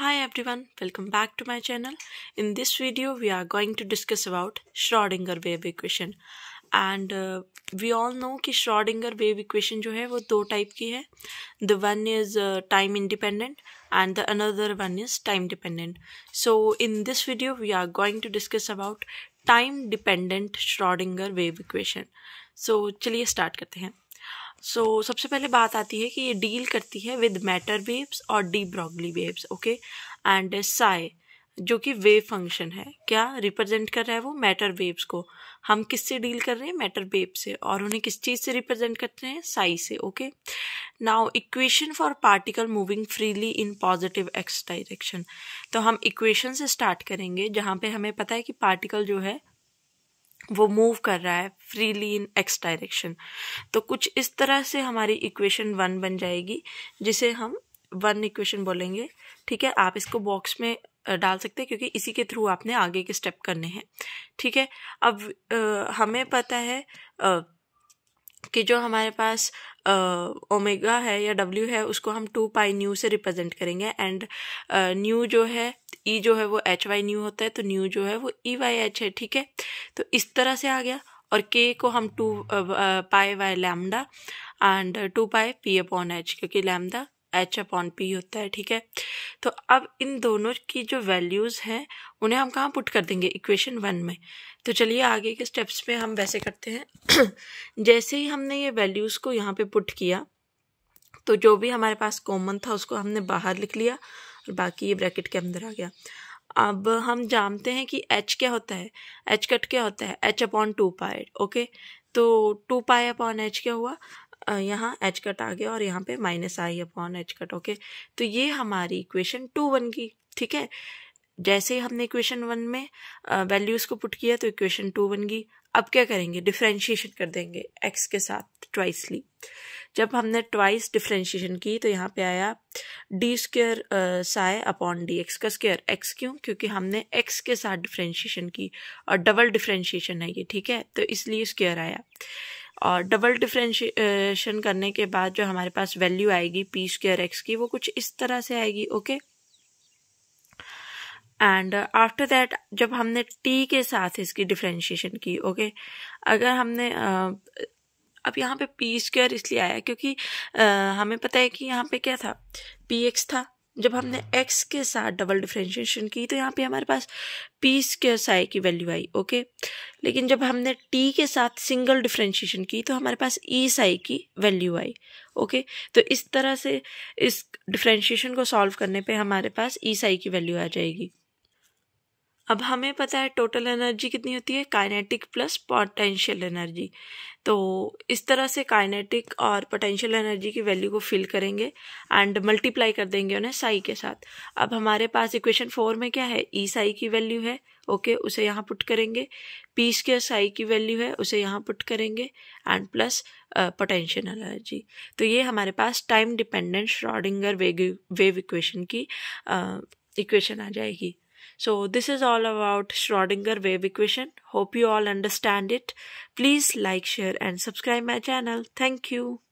Hi everyone, welcome back to my channel. In this video, we are going to discuss about Schrodinger wave equation. And we all know कि Schrodinger wave equation जो है वो दो type की है the one is time independent and the another one is time dependent so in this video we are going to discuss about time dependent Schrodinger wave equation so चलिए start करते हैं सो so, सबसे पहले बात आती है कि ये डील करती है विद मैटर वेव्स और de Broglie waves okay and psi जो कि वेव फंक्शन है क्या रिप्रेजेंट कर रहा है वो मैटर वेव्स को हम किससे डील कर रहे हैं मैटर वेव से और उन्हें किस चीज़ से रिप्रेजेंट करते हैं साई से okay now equation for particle moving freely in positive x direction तो हम इक्वेशन से स्टार्ट करेंगे जहाँ पे हमें पता है कि पार्टिकल जो है वो मूव कर रहा है फ्रीली इन एक्स डायरेक्शन तो कुछ इस तरह से हमारी इक्वेशन वन बन जाएगी जिसे हम वन इक्वेशन बोलेंगे ठीक है आप इसको बॉक्स में डाल सकते हैं क्योंकि इसी के थ्रू आपने आगे के स्टेप करने हैं ठीक है अब आ, हमें पता है आ, कि जो हमारे पास ओमेगा है या डब्ल्यू है उसको हम टू पाई न्यू से रिप्रेजेंट करेंगे एंड न्यू जो है ई e जो है वो एच वाई न्यू होता है तो न्यू जो है वो ई वाई एच है ठीक है तो इस तरह से आ गया और के को हम two pi by lambda and two pi p upon h क्योंकि लैमडा एच अपॉन पी होता है ठीक है तो अब इन दोनों की जो वैल्यूज़ हैं उन्हें हम कहाँ पुट कर देंगे इक्वेशन वन में तो चलिए आगे के स्टेप्स में हम वैसे करते हैं जैसे ही हमने ये वैल्यूज़ को यहाँ पे पुट किया तो जो भी हमारे पास कॉमन था उसको हमने बाहर लिख लिया बाकी ये ब्रैकेट के अंदर आ गया अब हम जानते हैं कि एच क्या होता है एच कट क्या होता है h upon two pi okay तो टू पाई अपॉन एच क्या हुआ यहाँ एच कट आ गया और यहाँ पे minus i upon h cut okay तो ये हमारी इक्वेशन टू वन की ठीक है जैसे ही हमने इक्वेशन वन में वैल्यूज को पुट किया तो इक्वेशन टू बन गई अब क्या करेंगे डिफ्रेंशिएशन कर देंगे एक्स के साथ ट्वाइसली जब हमने ट्वाइस डिफ्रेंशिएशन की तो यहाँ पे आया d square psi upon d x का स्क्र एक्स क्यों क्योंकि हमने एक्स के साथ डिफ्रेंशिएशन की और डबल डिफ्रेंशिएशन है ये ठीक है तो इसलिए स्क्र आया और डबल डिफ्रेंशिएशन करने के बाद जो हमारे पास वैल्यू आएगी पी स्क्र एक्स की वो कुछ इस तरह से आएगी okay okay? And after that जब हमने टी के साथ इसकी डिफ्रेंशिएशन की ओके okay? अगर हमने uh, अब यहाँ पे पी स्क्वायर इसलिए आया क्योंकि uh, हमें पता है कि यहाँ पे क्या था पी एक्स था जब हमने एक्स के साथ डबल डिफ्रेंशिएशन की तो यहाँ पे हमारे पास पी स्क्र साई की वैल्यू आई ओके लेकिन जब हमने टी के साथ सिंगल डिफ्रेंशिएशन की तो हमारे पास ई e साई की वैल्यू आई ओके तो इस तरह से इस डिफ्रेंशिएशन को सॉल्व करने पे हमारे पास ई e साई की वैल्यू आ जाएगी अब हमें पता है टोटल एनर्जी कितनी होती है काइनेटिक प्लस पोटेंशियल एनर्जी तो इस तरह से काइनेटिक और पोटेंशियल एनर्जी की वैल्यू को फिल करेंगे एंड मल्टीप्लाई कर देंगे उन्हें साई के साथ अब हमारे पास इक्वेशन फोर में क्या है ई e साई की वैल्यू है ओके okay, उसे यहाँ पुट करेंगे पी स्केयर साई की वैल्यू है उसे यहाँ पुट करेंगे एंड प्लस पोटेंशियल एनर्जी तो ये हमारे पास time dependent Schrodinger wave equation की इक्वेशन uh, आ जाएगी So this is all about Schrodinger wave equation. Hope you all understand it. Please like, share and subscribe my channel. Thank you.